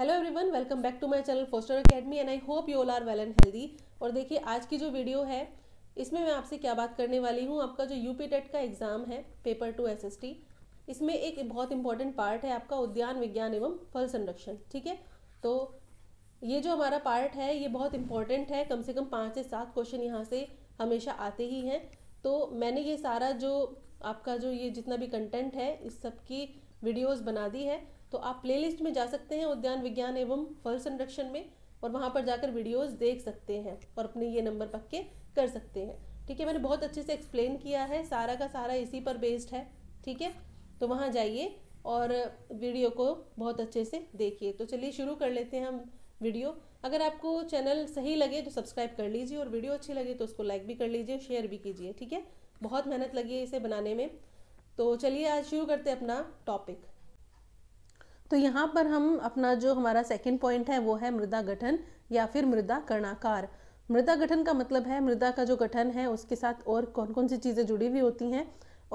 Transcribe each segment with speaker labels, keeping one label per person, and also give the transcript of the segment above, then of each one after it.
Speaker 1: hello everyone welcome back to my channel Foster academy and I hope you all are well and healthy और देखिए आज की जो video है इसमें मैं आपसे क्या बात करने वाली हूँ आपका जो यूपी टेट का एग्ज़ाम है पेपर टू एसएसटी इसमें एक बहुत इंपॉर्टेंट पार्ट है आपका उद्यान विज्ञान एवं फल संरक्षण ठीक है तो ये जो हमारा पार्ट है ये बहुत इंपॉर्टेंट है कम से कम पाँच से सात क्वेश्चन यहाँ से हमेशा आते ही हैं तो मैंने ये सारा जो आपका जो ये जितना भी कंटेंट है इस सब की वीडियोज़ बना दी है तो आप प्लेलिस्ट में जा सकते हैं उद्यान विज्ञान एवं फल संरक्षण में और वहाँ पर जाकर वीडियोस देख सकते हैं और अपने ये नंबर पक्के कर सकते हैं ठीक है मैंने बहुत अच्छे से एक्सप्लेन किया है सारा का सारा इसी पर बेस्ड है ठीक है तो वहाँ जाइए और वीडियो को बहुत अच्छे से देखिए तो चलिए शुरू कर लेते हैं हम वीडियो अगर आपको चैनल सही लगे तो सब्सक्राइब कर लीजिए और वीडियो अच्छी लगे तो उसको लाइक भी कर लीजिए शेयर भी कीजिए ठीक है बहुत मेहनत लगी है इसे बनाने में तो चलिए आज शुरू करते हैं अपना टॉपिक तो यहाँ पर हम अपना जो हमारा सेकेंड पॉइंट है वो है मृदा गठन या फिर मृदा कर्णाकार मृदा गठन का मतलब है मृदा का जो गठन है उसके साथ और कौन कौन सी चीज़ें जुड़ी हुई होती हैं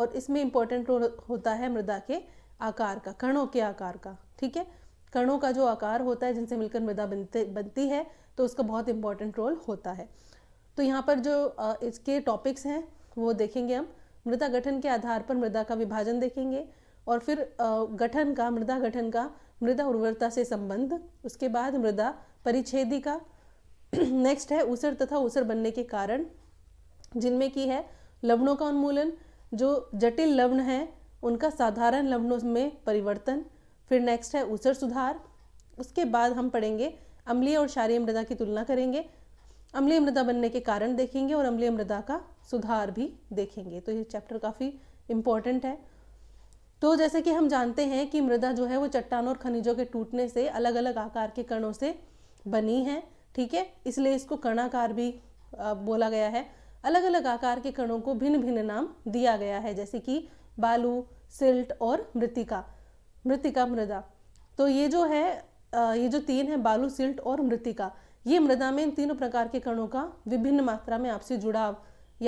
Speaker 1: और इसमें इम्पोर्टेंट रोल होता है मृदा के आकार का कणों के आकार का ठीक है कणों का जो आकार होता है जिनसे मिलकर मृदा बनते बनती है तो उसका बहुत इम्पोर्टेंट रोल होता है तो यहाँ पर जो इसके टॉपिक्स हैं वो देखेंगे हम मृदा गठन के आधार पर मृदा का विभाजन देखेंगे और फिर गठन का मृदा गठन का मृदा उर्वरता से संबंध उसके बाद मृदा परिच्छेदी का नेक्स्ट है उसर तथा उसर बनने के कारण जिनमें की है लवणों का उन्मूलन जो जटिल लवण है उनका साधारण लवणों में परिवर्तन फिर नेक्स्ट है उसर सुधार उसके बाद हम पढ़ेंगे अम्लीय और क्षारीय मृदा की तुलना करेंगे अम्लीय मृदा बनने के कारण देखेंगे और अम्लीय मृदा का सुधार भी देखेंगे तो ये चैप्टर काफ़ी इम्पॉर्टेंट है तो जैसे कि हम जानते हैं कि मृदा जो है वो चट्टानों और खनिजों के टूटने से अलग अलग आकार के कणों से बनी है ठीक है इसलिए इसको कणाकार भी बोला गया है अलग अलग आकार के कणों को भिन्न भिन्न नाम दिया गया है जैसे कि बालू सिल्ट और मृतिका मृतिका मृदा तो ये जो है ये जो तीन है बालू सिल्ट और मृतिका ये मृदा में इन तीनों प्रकार के कणों का विभिन्न मात्रा में आपसी जुड़ाव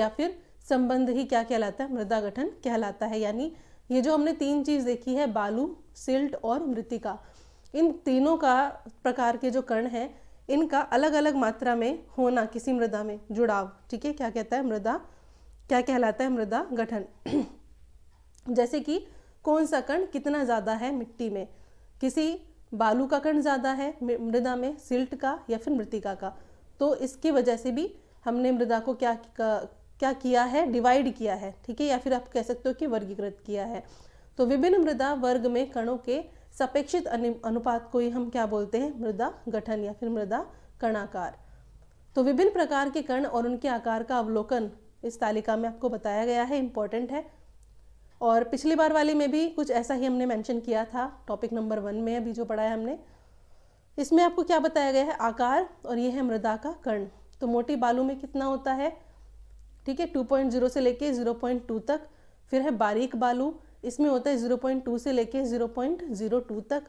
Speaker 1: या फिर संबंध ही क्या कहलाता है मृदा गठन कहलाता है यानी ये जो हमने तीन चीज़ देखी है बालू सिल्ट और मृतिका इन तीनों का प्रकार के जो कण हैं इनका अलग अलग मात्रा में होना किसी मृदा में जुड़ाव ठीक है क्या कहता है मृदा क्या कहलाता है मृदा गठन जैसे कि कौन सा कण कितना ज़्यादा है मिट्टी में किसी बालू का कण ज़्यादा है मृदा में सिल्ट का या फिर मृतिका का तो इसकी वजह से भी हमने मृदा को क्या क्या किया है डिवाइड किया है ठीक है या फिर आप कह सकते हो कि वर्गीकृत किया है तो विभिन्न मृदा वर्ग में कणों के सापेक्षित अनुपात को ही हम क्या बोलते हैं मृदा गठन या फिर मृदा कणाकार तो विभिन्न प्रकार के कण और उनके आकार का अवलोकन इस तालिका में आपको बताया गया है इम्पोर्टेंट है और पिछली बार वाली में भी कुछ ऐसा ही हमने मेंशन किया था टॉपिक नंबर वन में अभी जो पढ़ा है हमने इसमें आपको क्या बताया गया है आकार और ये है मृदा का कर्ण तो मोटी बालू में कितना होता है ठीक है 2.0 से लेके 0.2 तक फिर है बारीक बालू इसमें होता है 0.2 से लेके 0.02 तक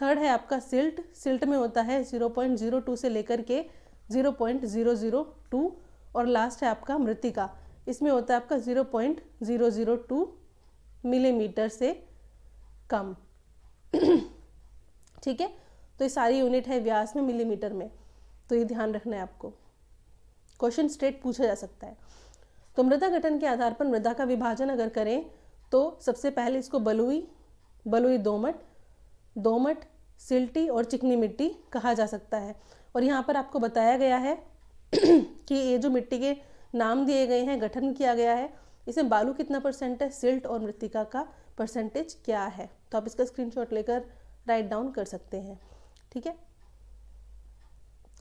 Speaker 1: थर्ड है आपका सिल्ट सिल्ट में होता है 0.02 से लेकर के 0.002 और लास्ट है आपका मृतिका इसमें होता है आपका 0.002 मिलीमीटर से कम ठीक है तो ये सारी यूनिट है व्यास में मिलीमीटर में तो ये ध्यान रखना है आपको क्वेश्चन स्ट्रेट पूछा जा सकता है तो मृदा गठन के आधार पर मृदा का विभाजन अगर करें तो सबसे पहले इसको बलुई बलुई दोमट दोमट सिल्टी और चिकनी मिट्टी कहा जा सकता है और यहाँ पर आपको बताया गया है कि ये जो मिट्टी के नाम दिए गए हैं गठन किया गया है इसमें बालू कितना परसेंट है सिल्ट और मृतिका का परसेंटेज क्या है तो आप इसका स्क्रीनशॉट लेकर राइट डाउन कर सकते हैं ठीक है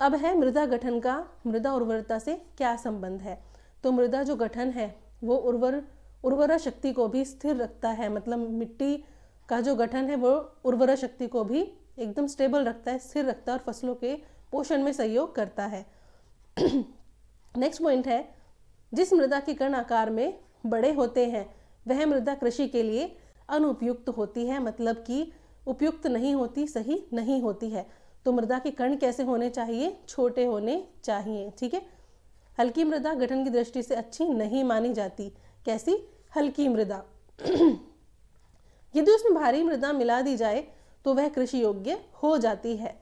Speaker 1: अब है मृदा गठन का मृदा उर्वरता से क्या संबंध है तो मृदा जो गठन है वो उर्वर उर्वरा शक्ति को भी स्थिर रखता है मतलब मिट्टी का जो गठन है वो उर्वरा शक्ति को भी एकदम स्टेबल रखता है स्थिर रखता है और फसलों के पोषण में सहयोग करता है नेक्स्ट पॉइंट है जिस मृदा के कण आकार में बड़े होते हैं वह मृदा कृषि के लिए अनुपयुक्त होती है मतलब कि उपयुक्त नहीं होती सही नहीं होती है तो मृदा के कण कैसे होने चाहिए छोटे होने चाहिए ठीक है हल्की मृदा गठन की दृष्टि से अच्छी नहीं मानी जाती कैसी हल्की मृदा यदि उसमें भारी मृदा मिला दी जाए तो वह कृषि योग्य हो जाती है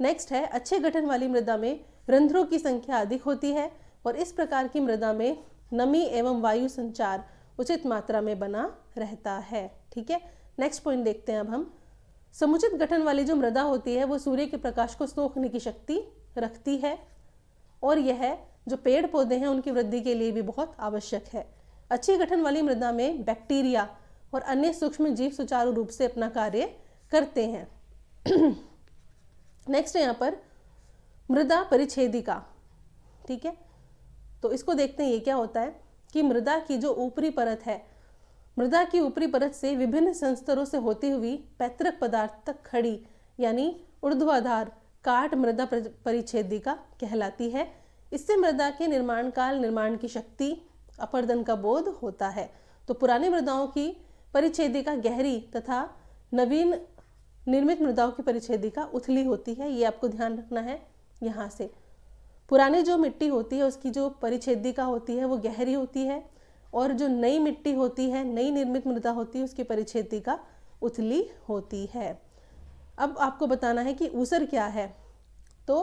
Speaker 1: नेक्स्ट है अच्छे गठन वाली मृदा में रंध्रों की संख्या अधिक होती है और इस प्रकार की मृदा में नमी एवं वायु संचार उचित मात्रा में बना रहता है ठीक है नेक्स्ट पॉइंट देखते हैं अब हम समुचित गठन वाली जो मृदा होती है वो सूर्य के प्रकाश को सोखने की शक्ति रखती है और यह जो पेड़ पौधे हैं उनकी वृद्धि के लिए भी बहुत आवश्यक है अच्छी गठन वाली मृदा में बैक्टीरिया और अन्य सूक्ष्म जीव सुचारू रूप से अपना कार्य करते हैं नेक्स्ट है यहाँ पर मृदा परिच्छेदिका ठीक है तो इसको देखते हैं ये क्या होता है कि मृदा की जो ऊपरी परत है मृदा की ऊपरी परत से विभिन्न संस्तरों से होती हुई पैतृक पदार्थ तक खड़ी यानी ऊर्ध्वाधार काट मृदा परिच्छेदिका कहलाती है इससे मृदा के निर्माण काल निर्माण की शक्ति अपरदन का बोध होता है तो पुरानी मृदाओं की परिच्छेदिका गहरी तथा नवीन निर्मित मृदाओं की परिच्छेदिका उथली होती है ये आपको ध्यान रखना है यहाँ से पुरानी जो मिट्टी होती है उसकी जो परिच्छेदिका होती है वो गहरी होती है और जो नई मिट्टी होती है नई निर्मित मृदा होती है उसकी परिच्छेदिका उथली होती है अब आपको बताना है कि ऊसर क्या है तो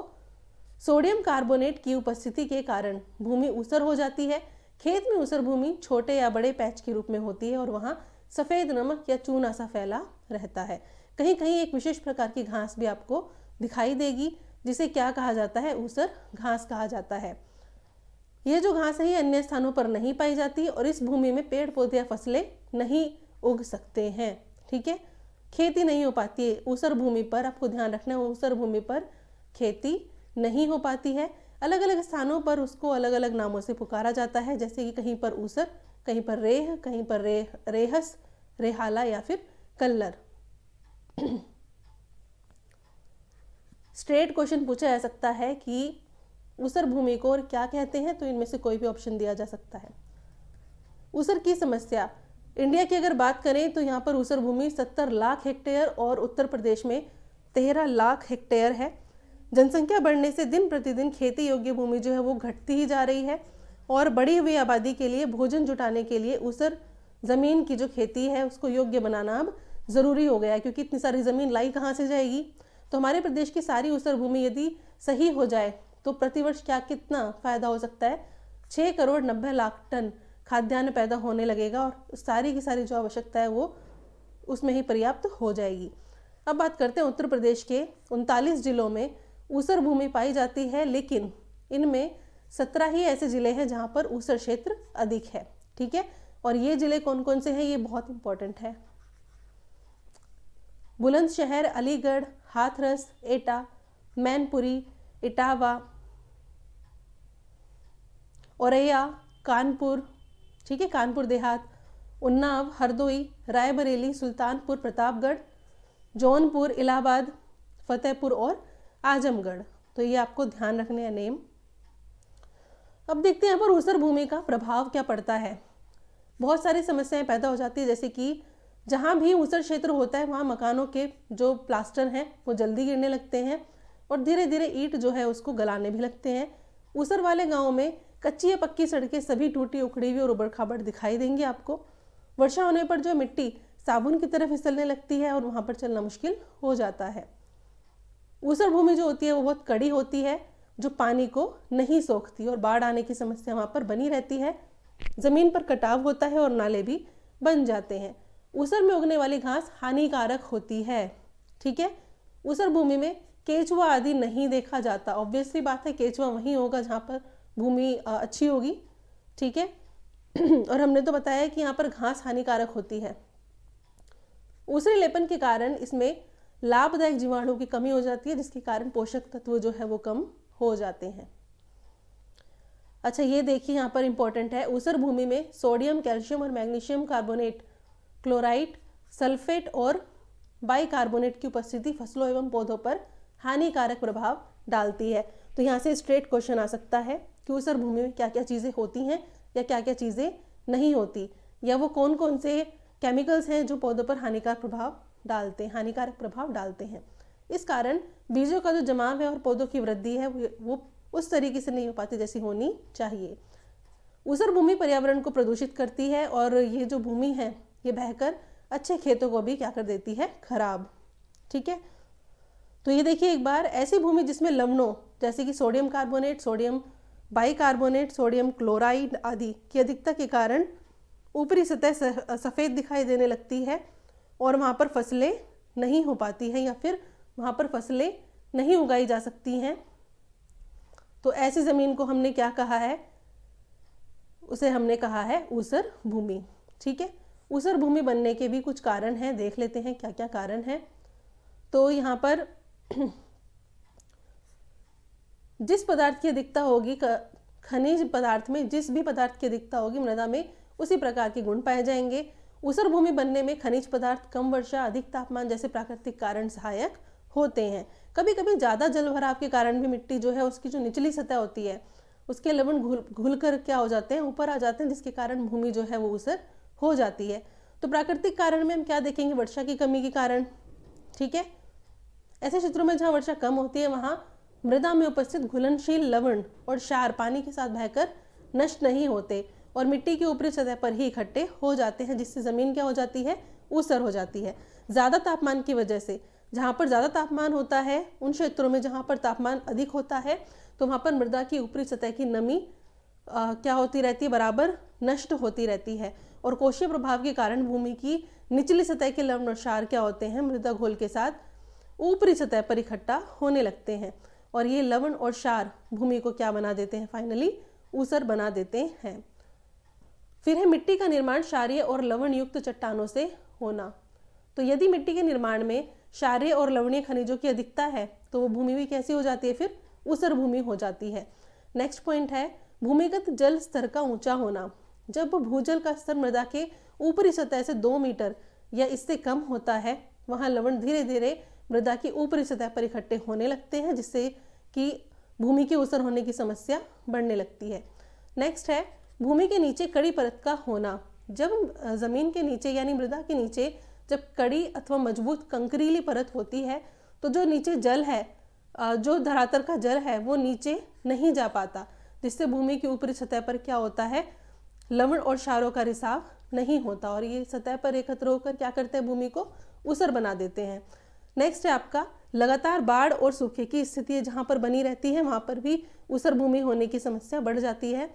Speaker 1: सोडियम कार्बोनेट की उपस्थिति के कारण भूमि ऊसर हो जाती है खेत में ऊसर भूमि छोटे या बड़े पैच के रूप में होती है और वहाँ सफ़ेद नमक या चूना सा फैला रहता है कहीं कहीं एक विशेष प्रकार की घास भी आपको दिखाई देगी जिसे क्या कहा जाता है ऊसर घास कहा जाता है ये जो घास है ये अन्य स्थानों पर नहीं पाई जाती और इस भूमि में पेड़ पौधे या फसलें नहीं उग सकते हैं ठीक है खेती नहीं हो पाती है ऊसर भूमि पर आपको ध्यान रखना है ऊसर भूमि पर खेती नहीं हो पाती है अलग अलग स्थानों पर उसको अलग अलग नामों से पुकारा जाता है जैसे कि कहीं पर ऊसर कहीं पर रेह कहीं पर रेह रेहस रेहाला या फिर कल्लर स्ट्रेट क्वेश्चन पूछा जा सकता है कि उसर भूमि को और क्या कहते हैं तो इनमें से कोई भी ऑप्शन दिया जा सकता है उसर की समस्या इंडिया की अगर बात करें तो यहाँ पर उसर भूमि सत्तर लाख हेक्टेयर और उत्तर प्रदेश में तेरह लाख हेक्टेयर है जनसंख्या बढ़ने से दिन प्रतिदिन खेती योग्य भूमि जो है वो घटती ही जा रही है और बढ़ी हुई आबादी के लिए भोजन जुटाने के लिए उसर ज़मीन की जो खेती है उसको योग्य बनाना अब ज़रूरी हो गया है क्योंकि इतनी सारी ज़मीन लाई कहाँ से जाएगी तो हमारे प्रदेश की सारी उसर भूमि यदि सही हो जाए तो प्रतिवर्ष क्या कितना फ़ायदा हो सकता है छः करोड़ नब्बे लाख टन खाद्यान्न पैदा होने लगेगा और सारी की सारी जो आवश्यकता है वो उसमें ही पर्याप्त हो जाएगी अब बात करते हैं उत्तर प्रदेश के उनतालीस जिलों में ऊसर भूमि पाई जाती है लेकिन इनमें सत्रह ही ऐसे ज़िले हैं जहाँ पर ऊसर क्षेत्र अधिक है ठीक है और ये ज़िले कौन कौन से हैं ये बहुत इंपॉर्टेंट है बुलंदशहर अलीगढ़ हाथरस एटा मैनपुरी इटावा औरैया कानपुर ठीक है कानपुर देहात उन्नाव हरदोई रायबरेली सुल्तानपुर प्रतापगढ़ जौनपुर इलाहाबाद फतेहपुर और आजमगढ़ तो ये आपको ध्यान रखने हैं नेम अब देखते हैं यहाँ पर ऊसर भूमि का प्रभाव क्या पड़ता है बहुत सारी समस्याएं पैदा हो जाती है जैसे कि जहाँ भी ऊसर क्षेत्र होता है वहाँ मकानों के जो प्लास्टर हैं वो जल्दी गिरने लगते हैं और धीरे धीरे ईट जो है उसको गलाने भी लगते हैं ऊसर वाले गाँव में कच्ची या पक्की सड़कें सभी टूटी उखड़ी हुई और उबड़ खाबड़ दिखाई देंगे आपको वर्षा होने पर जो मिट्टी साबुन की तरह फिसलने लगती है और वहाँ पर चलना मुश्किल हो जाता है ऊसर भूमि जो होती है वो बहुत कड़ी होती है जो पानी को नहीं सोखती और बाढ़ आने की समस्या वहाँ पर बनी रहती है ज़मीन पर कटाव होता है और नाले भी बन जाते हैं ऊसर में उगने वाली घास हानिकारक होती है ठीक है ऊसर भूमि में केचुआ आदि नहीं देखा जाता ऑब्वियसली बात है केचुआ वहीं होगा जहाँ पर भूमि अच्छी होगी ठीक है और हमने तो बताया कि यहाँ पर घास हानिकारक होती है ऊसरे लेपन के कारण इसमें लाभदायक जीवाणु की कमी हो जाती है जिसके कारण पोषक तत्व जो है वो कम हो जाते हैं अच्छा ये देखिए यहाँ पर इंपॉर्टेंट है ऊसर भूमि में सोडियम कैल्शियम और मैग्नीशियम कार्बोनेट क्लोराइड सल्फेट और बाइकार्बोनेट की उपस्थिति फसलों एवं पौधों पर हानिकारक प्रभाव डालती है तो यहाँ से स्ट्रेट क्वेश्चन आ सकता है कि ऊसर भूमि में क्या क्या चीज़ें होती हैं या क्या क्या चीज़ें नहीं होती या वो कौन कौन से केमिकल्स हैं जो पौधों पर हानिकारक प्रभाव डालते हैं हानिकारक प्रभाव डालते हैं इस कारण बीजों का जो जमाव है और पौधों की वृद्धि है वो उस तरीके से नहीं हो पाती जैसी होनी चाहिए उसर भूमि पर्यावरण को प्रदूषित करती है और ये जो भूमि है ये बहकर अच्छे खेतों को भी क्या कर देती है खराब ठीक है तो ये देखिए एक बार ऐसी भूमि जिसमें लवणों जैसे कि sodium carbonate sodium bicarbonate sodium chloride आदि की अधिकता के कारण ऊपरी सतह सफ़ेद दिखाई देने लगती है और वहाँ पर फसलें नहीं हो पाती हैं या फिर वहाँ पर फसलें नहीं उगाई जा सकती हैं तो ऐसी ज़मीन को हमने क्या कहा है उसे हमने कहा है ऊसर भूमि ठीक है ऊसर भूमि बनने के भी कुछ कारण हैं देख लेते हैं क्या क्या कारण हैं तो यहाँ पर जिस पदार्थ की अधिकता होगी खनिज पदार्थ में जिस भी पदार्थ की अधिकता होगी मृदा में उसी प्रकार के गुण पाए जाएंगे ऊसर भूमि बनने में खनिज पदार्थ कम वर्षा अधिक तापमान जैसे प्राकृतिक कारण सहायक होते हैं कभी कभी ज़्यादा जल भराव के कारण भी मिट्टी जो है उसकी जो निचली सतह होती है उसके लवण घुल घुल कर क्या हो जाते हैं ऊपर आ जाते हैं जिसके कारण भूमि जो है वो ऊसर हो जाती है तो प्राकृतिक कारण में हम क्या देखेंगे वर्षा की कमी के कारण ठीक है ऐसे क्षेत्रों में जहाँ वर्षा कम होती है वहाँ मृदा में उपस्थित घुलनशील लवण और क्षार पानी के साथ बहकर नष्ट नहीं होते और मिट्टी के ऊपरी सतह पर ही इकट्ठे हो जाते हैं जिससे ज़मीन क्या हो जाती है ऊसर हो जाती है ज़्यादा तापमान की वजह से जहाँ पर ज़्यादा तापमान होता है उन क्षेत्रों में जहाँ पर तापमान अधिक होता है तो वहाँ पर मृदा की ऊपरी सतह की नमी आ, क्या होती रहती है बराबर नष्ट होती रहती है और कोशीय प्रभाव के कारण भूमि की निचली सतह के क्षार क्या होते हैं मृदा घोल के साथ ऊपरी सतह पर इकट्ठा होने लगते हैं और ये लवण और क्षार भूमि को क्या बना देते हैं फाइनली ऊसर बना देते हैं फिर है मिट्टी का निर्माण क्षारीय और लवण युक्त चट्टानों से होना तो यदि मिट्टी के निर्माण में क्षारीय और लवणीय खनिजों की अधिकता है तो वो भूमि भी कैसी हो जाती है फिर उसर भूमि हो जाती है नेक्स्ट पॉइंट है भूमिगत जल स्तर का ऊंचा होना जब भूजल का स्तर मृदा के ऊपरी सतह से दो मीटर या इससे कम होता है वहाँ लवण धीरे धीरे मृदा की ऊपरी सतह पर इकट्ठे होने लगते हैं जिससे कि भूमि के ऊसर होने की समस्या बढ़ने लगती है नेक्स्ट है भूमि के नीचे कड़ी परत का होना जब ज़मीन के नीचे यानी मृदा के नीचे जब कड़ी अथवा मजबूत कंकरीली परत होती है तो जो नीचे जल है जो धरातल का जल है वो नीचे नहीं जा पाता जिससे भूमि की ऊपरी सतह पर क्या होता है लवण और शारों का रिसाव नहीं होता और ये सतह पर एकत्र होकर क्या करते हैं भूमि को उसर बना देते हैं नेक्स्ट है आपका लगातार बाढ़ और सूखे की स्थिति जहाँ पर बनी रहती है वहाँ पर भी उसर भूमि होने की समस्या बढ़ जाती है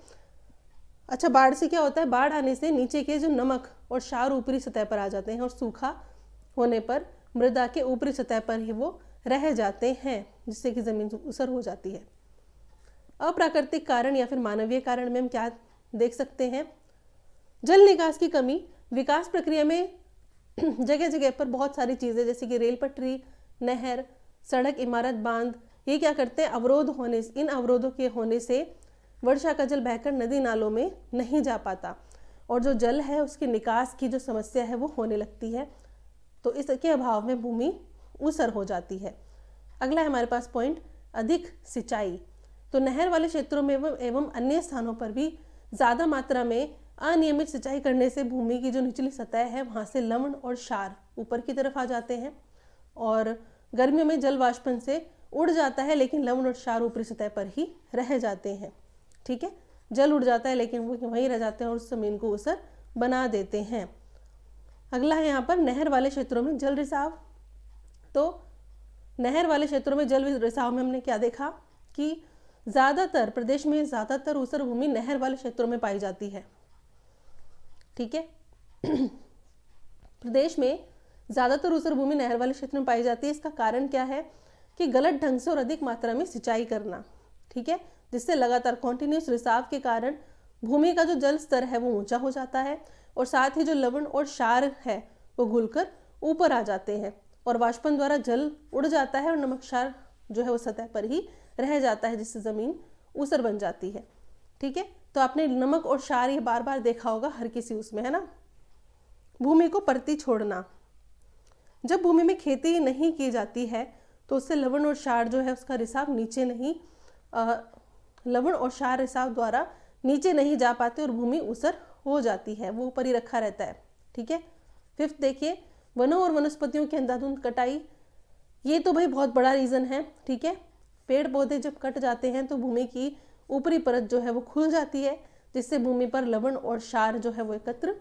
Speaker 1: अच्छा बाढ़ से क्या होता है बाढ़ आने से नीचे के जो नमक और क्षार ऊपरी सतह पर आ जाते हैं और सूखा होने पर मृदा के ऊपरी सतह पर ही वो रह जाते हैं जिससे कि ज़मीन उसर हो जाती है अप्राकृतिक कारण या फिर मानवीय कारण में हम क्या देख सकते हैं जल निकास की कमी विकास प्रक्रिया में जगह जगह पर बहुत सारी चीज़ें जैसे कि रेल पटरी नहर सड़क इमारत बांध ये क्या करते हैं अवरोध होने इन अवरोधों के होने से वर्षा का जल बहकर नदी नालों में नहीं जा पाता और जो जल है उसके निकास की जो समस्या है वो होने लगती है तो इसके अभाव में भूमि ऊसर हो जाती है अगला हमारे पास पॉइंट अधिक सिंचाई तो नहर वाले क्षेत्रों में एवं अन्य स्थानों पर भी ज़्यादा मात्रा में अनियमित सिंचाई करने से भूमि की जो निचली सतह है वहाँ से लवण और क्षार ऊपर की तरफ आ जाते हैं और गर्मियों में जल वाष्पन से उड़ जाता है लेकिन लवण और क्षार ऊपरी सतह पर ही रह जाते हैं ठीक है जल उड़ जाता है लेकिन वो वहीं रह जाते हैं और उस जमीन को ऊसर बना देते हैं अगला है यहाँ पर नहर वाले क्षेत्रों में जल रिसाव तो नहर वाले क्षेत्रों में जल रिसाव में हमने क्या देखा कि ज़्यादातर प्रदेश में ज़्यादातर ऊसर भूमि नहर वाले क्षेत्रों में पाई जाती है ठीक है प्रदेश में ज़्यादातर ऊसर भूमि नहर वाले क्षेत्र में पाई जाती है इसका कारण क्या है कि गलत ढंग से और अधिक मात्रा में सिंचाई करना ठीक है जिससे लगातार कॉन्टीन्यूस रिसाव के कारण भूमि का जो जल स्तर है वो ऊंचा हो जाता है और साथ ही जो लवण और क्षार है वो घुलकर ऊपर आ जाते हैं और वाष्पन द्वारा जल उड़ जाता है और नमक क्षार जो है वो सतह पर ही रह जाता है जिससे ज़मीन ऊसर बन जाती है ठीक है तो आपने नमक और क्षार ये बार बार देखा होगा हर किसी उसमें है ना भूमि को परती छोड़ना जब भूमि में खेती नहीं की जाती है तो उससे लवण और क्षार जो है उसका रिसाव नीचे नहीं आ, लवण और क्षार रिसाव द्वारा नीचे नहीं जा पाते और भूमि उसर हो जाती है वो ऊपर ही रखा रहता है ठीक है फिफ्थ देखिए वनों और वनस्पतियों की अंधाधुंध कटाई ये तो भाई बहुत बड़ा रीज़न है ठीक है पेड़ पौधे जब कट जाते हैं तो भूमि की ऊपरी परत जो है वो खुल जाती है जिससे भूमि पर लवण और क्षार जो है वो एकत्र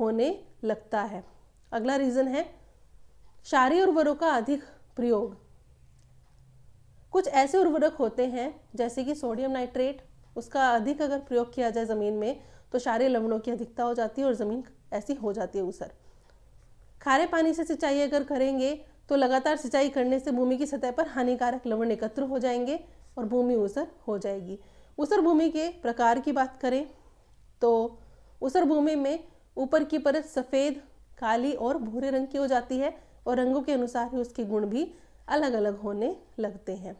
Speaker 1: होने लगता है अगला रीज़न है क्षारी उर्वरों का अधिक प्रयोग कुछ ऐसे उर्वरक होते हैं जैसे कि सोडियम नाइट्रेट उसका अधिक अगर प्रयोग किया जाए ज़मीन में तो क्षारीय लवणों की अधिकता हो जाती है और ज़मीन ऐसी हो जाती है ऊसर खारे पानी से सिंचाई अगर करेंगे तो लगातार सिंचाई करने से भूमि की सतह पर हानिकारक लवण एकत्र हो जाएंगे और भूमि ऊसर हो जाएगी ऊसर भूमि के प्रकार की बात करें तो ऊसर भूमि में ऊपर की परत सफ़ेद काली और भूरे रंग की हो जाती है और रंगों के अनुसार ही उसके गुण भी अलग अलग होने लगते हैं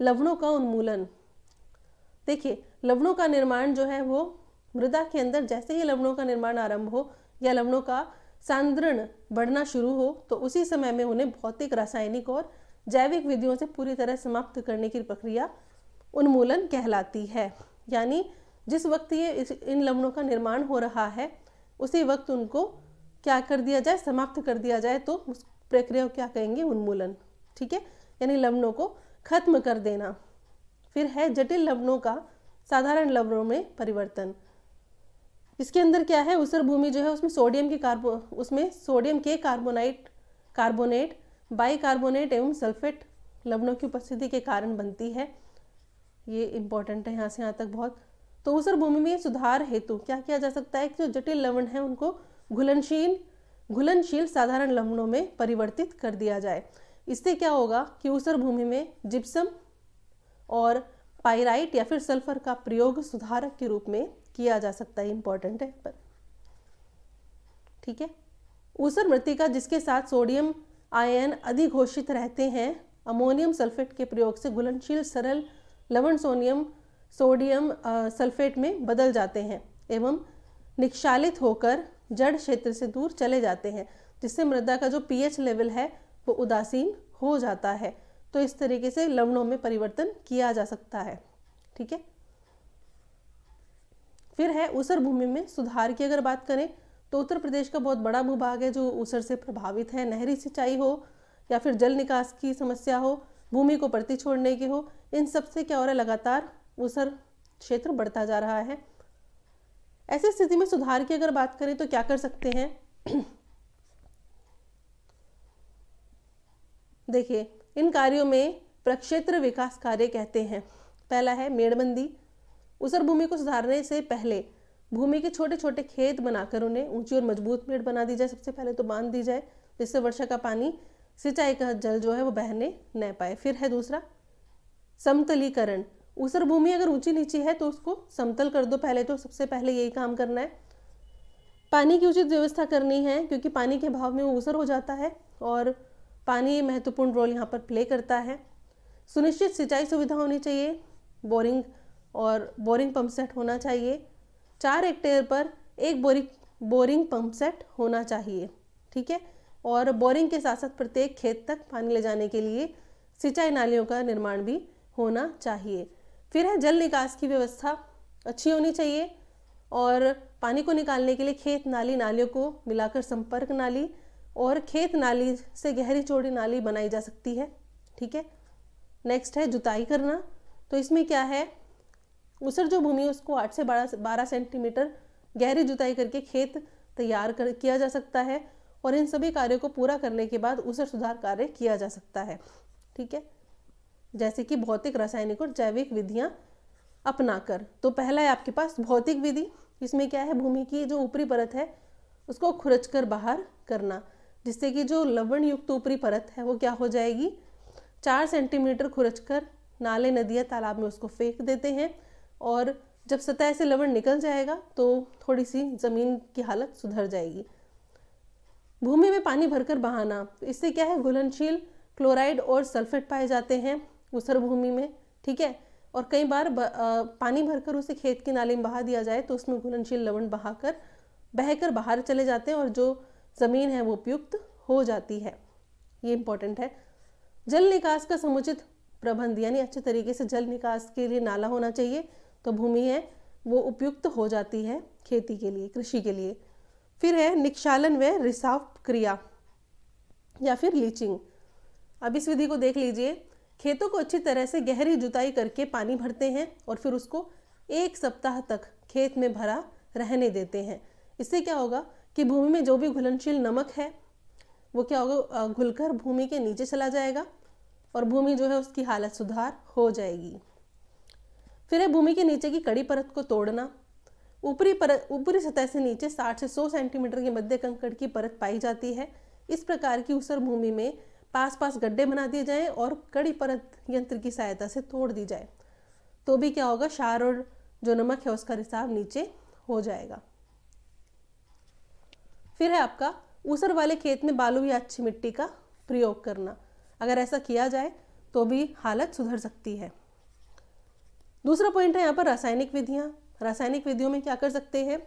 Speaker 1: लवणों का उन्मूलन देखिए लवणों का निर्माण जो है वो मृदा के अंदर जैसे ही लवणों का निर्माण आरंभ हो या लवणों का सांद्रण बढ़ना शुरू हो तो उसी समय में उन्हें भौतिक रासायनिक और जैविक विधियों से पूरी तरह समाप्त करने की प्रक्रिया उन्मूलन कहलाती है यानी जिस वक्त ये इन लवणों का निर्माण हो रहा है उसी वक्त उनको क्या कर दिया जाए समाप्त कर दिया जाए तो उस प्रक्रिया को क्या कहेंगे उन्मूलन ठीक है यानी लवणों को खत्म कर देना फिर है जटिल लवणों का साधारण लवणों में परिवर्तन इसके अंदर क्या है उसर भूमि जो है उसमें सोडियम के कार्बो उसमें सोडियम के कार्बोनाइट कार्बोनेट बाइकार्बोनेट एवं सल्फेट लवणों की उपस्थिति के कारण बनती है ये इंपॉर्टेंट है यहाँ से यहाँ तक बहुत तो उसर भूमि में सुधार हेतु क्या किया जा सकता है कि जो जटिल लवण है उनको घुलनशील घुलनशील साधारण लवणों में परिवर्तित कर दिया जाए इससे क्या होगा कि ऊसर भूमि में जिप्सम और पाइराइट या फिर सल्फर का प्रयोग सुधारक के रूप में किया जा सकता है इंपॉर्टेंट है पर ठीक है ऊसर मृतिका जिसके साथ सोडियम आयन अधिघोषित रहते हैं अमोनियम सल्फेट के प्रयोग से घुलनशील सरल लवण सोनियम सोडियम सल्फेट में बदल जाते हैं एवं निक्षालित होकर जड़ क्षेत्र से दूर चले जाते हैं जिससे मृदा का जो पीएच लेवल है वो उदासीन हो जाता है तो इस तरीके से लवणों में परिवर्तन किया जा सकता है ठीक है फिर है उसर भूमि में सुधार की अगर बात करें तो उत्तर प्रदेश का बहुत बड़ा भूभाग है जो ऊसर से प्रभावित है नहरी सिंचाई हो या फिर जल निकास की समस्या हो भूमि को प्रति छोड़ने की हो इन सब से क्या हो रहा है लगातार उसर क्षेत्र बढ़ता जा रहा है ऐसी स्थिति में सुधार की अगर बात करें तो क्या कर सकते हैं देखिए इन कार्यों में प्रक्षेत्र विकास कार्य कहते हैं पहला है मेड़बंदी उसर भूमि को सुधारने से पहले भूमि के छोटे छोटे खेत बनाकर उन्हें ऊंची और मजबूत मेड़ बना दी जाए सबसे पहले तो बांध दी जाए जिससे वर्षा का पानी सिंचाई का जल जो है वो बहने न पाए फिर है दूसरा समतलीकरण ऊसर भूमि अगर ऊंची नीची है तो उसको समतल कर दो पहले तो सबसे पहले यही काम करना है पानी की उचित व्यवस्था करनी है क्योंकि पानी के अभाव में वो ऊसर हो जाता है और पानी महत्वपूर्ण रोल यहाँ पर प्ले करता है सुनिश्चित सिंचाई सुविधा होनी चाहिए बोरिंग और बोरिंग पंप सेट होना चाहिए चार हेक्टेयर पर एक बोरिंग बोरिंग पंप सेट होना चाहिए ठीक है और बोरिंग के साथ साथ प्रत्येक खेत तक पानी ले जाने के लिए सिंचाई नालियों का निर्माण भी होना चाहिए फिर है जल निकास की व्यवस्था अच्छी होनी चाहिए और पानी को निकालने के लिए खेत नाली नालियों को मिलाकर संपर्क नाली और खेत नाली से गहरी चौड़ी नाली बनाई जा सकती है ठीक है नेक्स्ट है जुताई करना तो इसमें क्या है उसर जो भूमि है उसको आठ से बारह बारह सेंटीमीटर गहरी जुताई करके खेत तैयार कर किया जा सकता है और इन सभी कार्यों को पूरा करने के बाद उसर सुधार कार्य किया जा सकता है ठीक है जैसे कि भौतिक रासायनिक और जैविक विधियां अपनाकर तो पहला है आपके पास भौतिक विधि इसमें क्या है भूमि की जो ऊपरी परत है उसको खुरच कर बाहर करना जिससे कि जो लवण युक्त ऊपरी परत है वो क्या हो जाएगी चार सेंटीमीटर खुरचकर नाले नदिया तालाब में उसको फेंक देते हैं और जब सतह से लवण निकल जाएगा तो थोड़ी सी ज़मीन की हालत सुधर जाएगी भूमि में पानी भरकर बहाना इससे क्या है घुलनशील क्लोराइड और सल्फेट पाए जाते हैं उसर भूमि में ठीक है और कई बार ब, आ, पानी भरकर उसे खेत के नाले में बहा दिया जाए तो उसमें घुलनशील लवण बहाकर बहकर बाहर चले जाते हैं और जो ज़मीन है वो उपयुक्त हो जाती है ये इंपॉर्टेंट है जल निकास का समुचित प्रबंध यानी अच्छे तरीके से जल निकास के लिए नाला होना चाहिए तो भूमि है वो उपयुक्त हो जाती है खेती के लिए कृषि के लिए फिर है निक्षालन व रिसाव क्रिया या फिर लीचिंग अब इस विधि को देख लीजिए खेतों को अच्छी तरह से गहरी जुताई करके पानी भरते हैं और फिर उसको एक सप्ताह तक खेत में भरा रहने देते हैं इससे क्या होगा कि भूमि में जो भी घुलनशील नमक है वो क्या होगा घुलकर भूमि के नीचे चला जाएगा और भूमि जो है उसकी हालत सुधार हो जाएगी फिर है भूमि के नीचे की कड़ी परत को तोड़ना ऊपरी परत ऊपरी सतह से नीचे 60 से 100 सेंटीमीटर के मध्य कंकड़ की परत पाई जाती है इस प्रकार की उसर भूमि में पास पास गड्ढे बना दिए जाएं और कड़ी परत यंत्र की सहायता से तोड़ दी जाए तो भी क्या होगा शार और जो नमक है उसका रिसाव नीचे हो जाएगा फिर है आपका ऊसर वाले खेत में बालू या अच्छी मिट्टी का प्रयोग करना अगर ऐसा किया जाए तो भी हालत सुधर सकती है दूसरा पॉइंट है यहाँ पर रासायनिक विधियाँ रासायनिक विधियों में क्या कर सकते हैं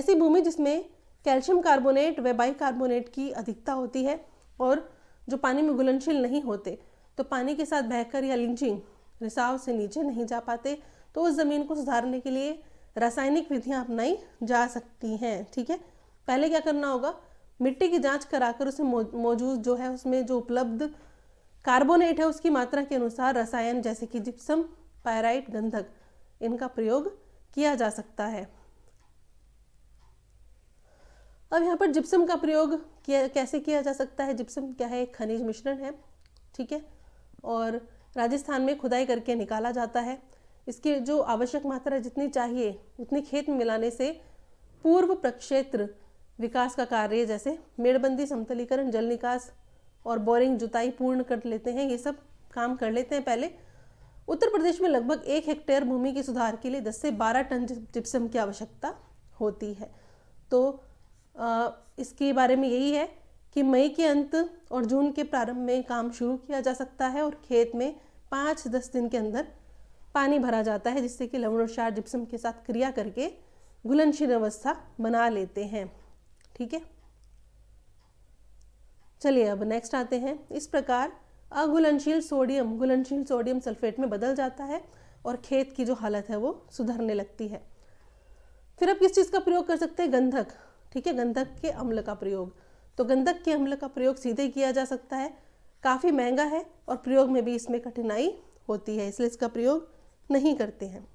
Speaker 1: ऐसी भूमि जिसमें कैल्शियम कार्बोनेट व बाई कार्बोनेट की अधिकता होती है और जो पानी में घुलनशील नहीं होते तो पानी के साथ बहकर या लिंचिंग रिसाव से नीचे नहीं जा पाते तो उस ज़मीन को सुधारने के लिए रासायनिक विधियाँ अपनाई जा सकती हैं ठीक है पहले क्या करना होगा मिट्टी की जांच कराकर उसे मौजूद जो है उसमें जो उपलब्ध कार्बोनेट है उसकी मात्रा के अनुसार रसायन जैसे कि जिप्सम पायराइट गंधक इनका प्रयोग किया जा सकता है अब यहाँ पर जिप्सम का प्रयोग किया कैसे किया जा सकता है जिप्सम क्या है खनिज मिश्रण है ठीक है और राजस्थान में खुदाई करके निकाला जाता है इसकी जो आवश्यक मात्रा जितनी चाहिए उतनी खेत में मिलाने से पूर्व प्रक्षेत्र विकास का कार्य जैसे मेड़बंदी समतलीकरण जल निकास और बोरिंग जुताई पूर्ण कर लेते हैं ये सब काम कर लेते हैं पहले उत्तर प्रदेश में लगभग एक हेक्टेयर भूमि के सुधार के लिए 10 से 12 टन जिप्सम की आवश्यकता होती है तो आ, इसके बारे में यही है कि मई के अंत और जून के प्रारंभ में काम शुरू किया जा सकता है और खेत में पाँच दस दिन के अंदर पानी भरा जाता है जिससे कि लवणोषार जिप्सम के साथ क्रिया करके घुलनशील अवस्था बना लेते हैं ठीक है चलिए अब नेक्स्ट आते हैं इस प्रकार अघुलनशील सोडियम घुलनशील सोडियम सल्फेट में बदल जाता है और खेत की जो हालत है वो सुधरने लगती है फिर आप किस चीज़ का प्रयोग कर सकते हैं गंधक ठीक है गंधक के अम्ल का प्रयोग तो गंधक के अम्ल का प्रयोग सीधे किया जा सकता है काफ़ी महंगा है और प्रयोग में भी इसमें कठिनाई होती है इसलिए इसका प्रयोग नहीं करते हैं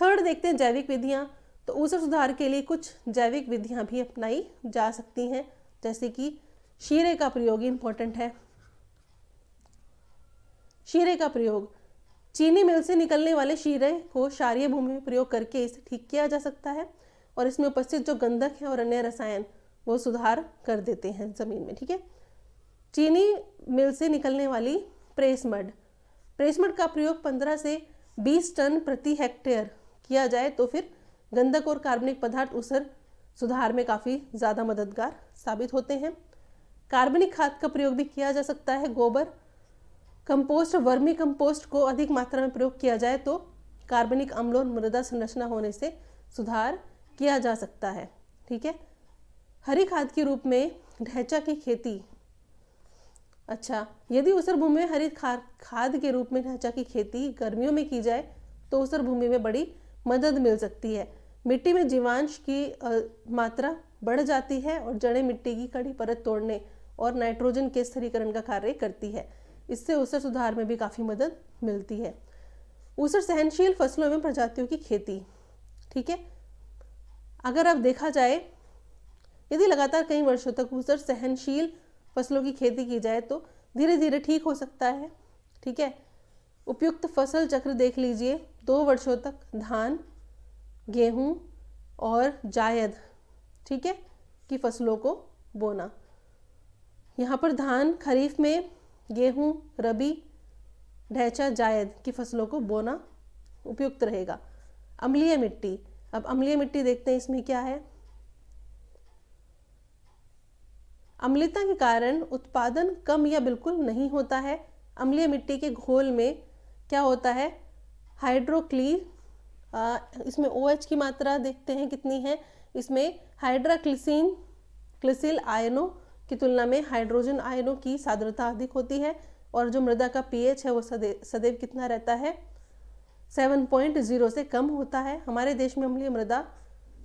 Speaker 1: थर्ड देखते हैं जैविक विधियाँ तो ऊसर सुधार के लिए कुछ जैविक विधियाँ भी अपनाई जा सकती हैं जैसे कि शीरे का प्रयोग इम्पोर्टेंट है शीरे का प्रयोग चीनी मिल से निकलने वाले शीरे को क्षारीय भूमि में प्रयोग करके इसे ठीक किया जा सकता है और इसमें उपस्थित जो गंधक है और अन्य रसायन वो सुधार कर देते हैं ज़मीन में ठीक है चीनी मिल से निकलने वाली प्रेसमड प्रेसमड का प्रयोग 15 से 20 टन प्रति हेक्टेयर किया जाए तो फिर गंधक और कार्बनिक पदार्थ उसर सुधार में काफ़ी ज़्यादा मददगार साबित होते हैं कार्बनिक खाद का प्रयोग भी किया जा सकता है गोबर कंपोस्ट वर्मी कंपोस्ट को अधिक मात्रा में प्रयोग किया जाए तो कार्बनिक अम्ल और मृदा संरचना होने से सुधार किया जा सकता है ठीक है हरी खाद के रूप में ढैचा की खेती अच्छा यदि उसर भूमि में हरी खाद खाद के रूप में ढैचा की खेती गर्मियों में की जाए तो उसर भूमि में बड़ी मदद मिल सकती है मिट्टी में जीवांश की आ, मात्रा बढ़ जाती है और जड़ें मिट्टी की कड़ी परत तोड़ने और नाइट्रोजन के स्थिरीकरण का कार्य करती है इससे उसर सुधार में भी काफ़ी मदद मिलती है उसर सहनशील फसलों एवं प्रजातियों की खेती ठीक है अगर अब देखा जाए यदि लगातार कई वर्षों तक उसर सहनशील फसलों की खेती की जाए तो धीरे धीरे ठीक हो सकता है ठीक है उपयुक्त फसल चक्र देख लीजिए दो वर्षों तक धान गेहूं और जायद ठीक है की फसलों को बोना यहाँ पर धान खरीफ में गेहूँ रबी ढैचा जायद की फसलों को बोना उपयुक्त रहेगा अम्लीय मिट्टी अब अम्लीय मिट्टी देखते हैं इसमें क्या है अम्लता के कारण उत्पादन कम या बिल्कुल नहीं होता है अम्लीय मिट्टी के घोल में क्या होता है हाइड्रोक्ली इसमें ओ OH की मात्रा देखते हैं कितनी है इसमें हाइड्राक्लिसिन क्लिसिल आयनों की तुलना में हाइड्रोजन आयनों की सादरता अधिक होती है और जो मृदा का पीएच है वो सदैव सदैव कितना रहता है सेवन पॉइंट जीरो से कम होता है हमारे देश में अम्लीय मृदा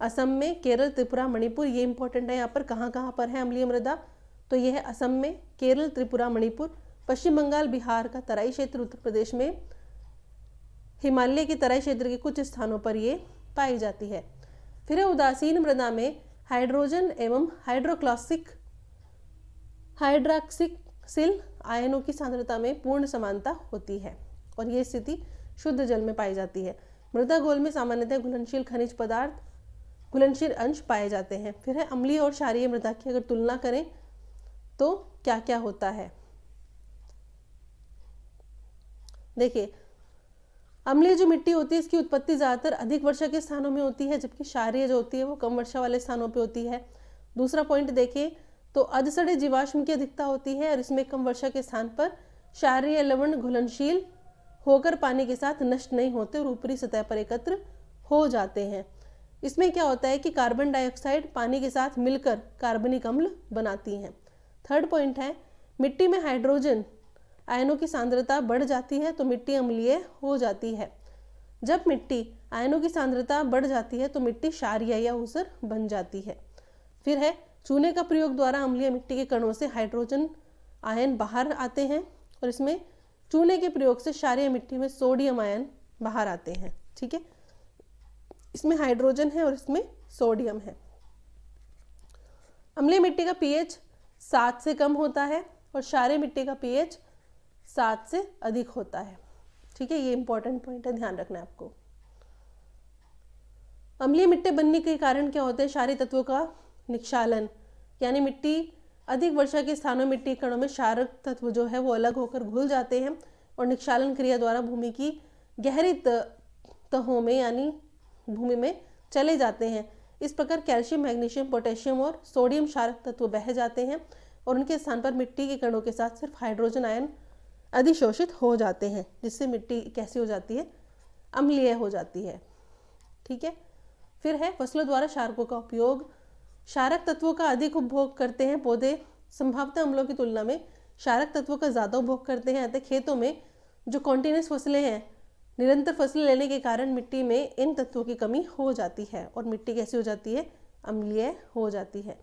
Speaker 1: असम में केरल त्रिपुरा मणिपुर ये इंपॉर्टेंट है यहाँ पर कहाँ कहाँ पर है अम्लीय मृदा तो यह है असम में केरल त्रिपुरा मणिपुर पश्चिम बंगाल बिहार का तराई क्षेत्र उत्तर प्रदेश में हिमालय की तराई क्षेत्र के कुछ स्थानों पर ये पाई जाती है फिर उदासीन मृदा में हाइड्रोजन एवं हाइड्रोक्लासिक हाइड्राक्सिक सिल आयनों की सांद्रता में पूर्ण समानता होती है और ये स्थिति शुद्ध जल में पाई जाती है मृदा गोल में सामान्यतः घुलनशील खनिज पदार्थ घुलनशील अंश पाए जाते हैं फिर है अम्लीय और क्षारीय मृदा की अगर तुलना करें तो क्या क्या होता है देखिए अम्लीय जो मिट्टी होती है इसकी उत्पत्ति ज़्यादातर अधिक वर्षा के स्थानों में होती है जबकि क्षारीय जो होती है वो कम वर्षा वाले स्थानों पर होती है दूसरा पॉइंट देखें तो अधसड़े जीवाश्म की अधिकता होती है और इसमें कम वर्षा के स्थान पर क्षारीय लवण घुलनशील होकर पानी के साथ नष्ट नहीं होते और ऊपरी सतह पर एकत्र हो जाते हैं इसमें क्या होता है कि कार्बन डाइऑक्साइड पानी के साथ मिलकर कार्बनिक अम्ल बनाती हैं थर्ड पॉइंट है मिट्टी में हाइड्रोजन आयनों की सांद्रता बढ़ जाती है तो मिट्टी अम्लीय हो जाती है जब मिट्टी आयनों की सांद्रता बढ़ जाती है तो मिट्टी शारिया या उसर बन जाती है फिर है चूने का प्रयोग द्वारा अम्लीय मिट्टी के कणों से हाइड्रोजन आयन बाहर आते हैं और इसमें चूने के प्रयोग से क्षारीय मिट्टी में सोडियम आयन बाहर आते हैं ठीक है इसमें हाइड्रोजन है और इसमें सोडियम है अम्लीय मिट्टी का पीएच सात से कम होता है और क्षारीय मिट्टी का पीएच सात से अधिक होता है ठीक है ये इंपॉर्टेंट पॉइंट है ध्यान रखना है आपको अम्लीय मिट्टी बनने के कारण क्या होता है शारी तत्वों का निक्षालन यानी मिट्टी अधिक वर्षा के स्थानों मिट्टी कणों में क्षारक तत्व जो है वो अलग होकर घुल जाते हैं और निक्षालन क्रिया द्वारा भूमि की गहरी तहों में यानी भूमि में चले जाते हैं इस प्रकार कैल्शियम मैग्नीशियम पोटेशियम और सोडियम क्षारक तत्व बह जाते हैं और उनके स्थान पर मिट्टी के कणों के साथ सिर्फ हाइड्रोजन आयन अधिशोषित हो जाते हैं जिससे मिट्टी कैसी हो जाती है अम्लीय हो जाती है ठीक है फिर है फसलों द्वारा शारकों का उपयोग शारक तत्वों का अधिक उपभोग करते हैं पौधे संभावतः अम्लों की तुलना में शारक तत्वों का ज़्यादा उपभोग करते हैं अतः खेतों में जो कॉन्टीन्यूस फसलें हैं निरंतर फसलें लेने के कारण मिट्टी में इन तत्वों की कमी हो जाती है और मिट्टी कैसी हो जाती है अम्लीय हो जाती है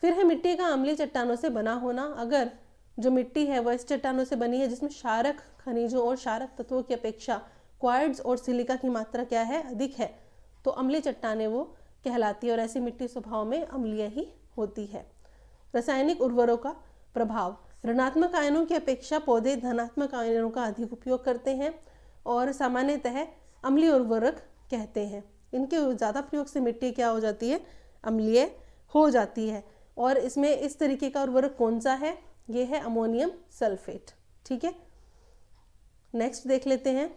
Speaker 1: फिर है मिट्टी का अम्लीय चट्टानों से बना होना अगर जो मिट्टी है वह इस चट्टानों से बनी है जिसमें शारक खनिजों और शारक तत्वों की अपेक्षा क्वार्ड्स और सिलिका की मात्रा क्या है अधिक है तो अम्लीय चट्टाने वो कहलाती है और ऐसी मिट्टी स्वभाव में अम्लीय ही होती है रासायनिक उर्वरों का प्रभाव ऋणात्मक आयनों की अपेक्षा पौधे धनात्मक आयनों का अधिक उपयोग करते हैं और सामान्यतः अम्लीय उर्वरक कहते हैं इनके ज़्यादा प्रयोग से मिट्टी क्या हो जाती है अम्लीय हो जाती है और इसमें इस तरीके का उर्वरक कौन सा है ये है अमोनियम सल्फेट ठीक है नेक्स्ट देख लेते हैं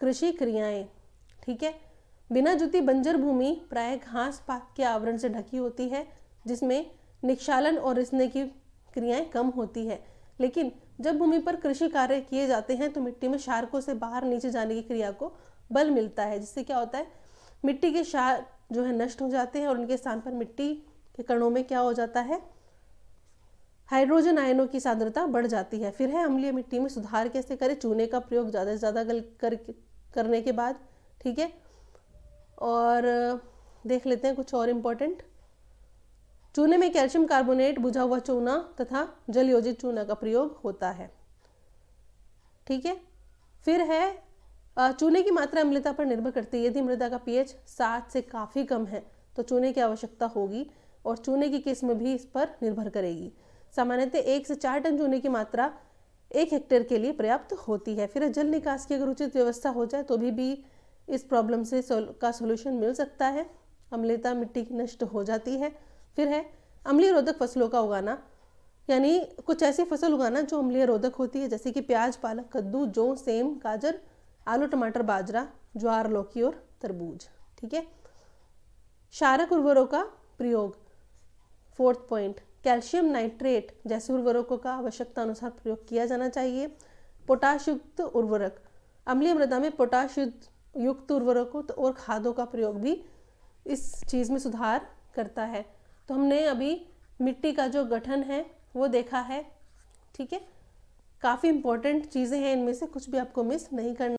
Speaker 1: कृषि क्रियाएं ठीक है बिना जुती बंजर भूमि प्राय घास पात के आवरण से ढकी होती है जिसमें निक्षालन और रिसने की क्रियाएं कम होती है लेकिन जब भूमि पर कृषि कार्य किए जाते हैं तो मिट्टी में शार्कों से बाहर नीचे जाने की क्रिया को बल मिलता है जिससे क्या होता है मिट्टी के शार जो है नष्ट हो जाते हैं और उनके स्थान पर मिट्टी के कणों में क्या हो जाता है हाइड्रोजन आयनों की सांद्रता बढ़ जाती है फिर है अम्लीय मिट्टी में सुधार कैसे करें चूने का प्रयोग ज़्यादा से ज़्यादा कर करने के बाद ठीक है और देख लेते हैं कुछ और इम्पोर्टेंट चूने में कैल्शियम कार्बोनेट बुझा हुआ चूना तथा जल योजित चूना का प्रयोग होता है ठीक है फिर है चूने की मात्रा अम्लता पर निर्भर करती है यदि मृदा का पीएच सात से काफ़ी कम है तो चूने की आवश्यकता होगी और चूने की किस्म भी इस पर निर्भर करेगी सामान्यतः एक से चार टन चूने की मात्रा एक हेक्टेयर के लिए पर्याप्त होती है फिर जल निकास की अगर उचित व्यवस्था हो जाए तो भी, भी इस प्रॉब्लम से का सोल्यूशन मिल सकता है अम्लता मिट्टी नष्ट हो जाती है फिर है अम्लीय रोधक फसलों का उगाना यानी कुछ ऐसी फसल उगाना जो अम्लीय रोधक होती है जैसे कि प्याज पालक कद्दू जौ सेम गाजर आलू टमाटर बाजरा ज्वार लौकी और तरबूज ठीक है क्षारक उर्वरों का प्रयोग फोर्थ पॉइंट कैल्शियम नाइट्रेट जैसे उर्वरकों का आवश्यकता अनुसार प्रयोग किया जाना चाहिए पोटाश युक्त उर्वरक अम्लीय मृदा में पोटाश युक्त उर्वरकों तो और खादों का प्रयोग भी इस चीज़ में सुधार करता है तो हमने अभी मिट्टी का जो गठन है वो देखा है ठीक है काफ़ी इंपॉर्टेंट चीज़ें हैं इनमें से कुछ भी आपको मिस नहीं करना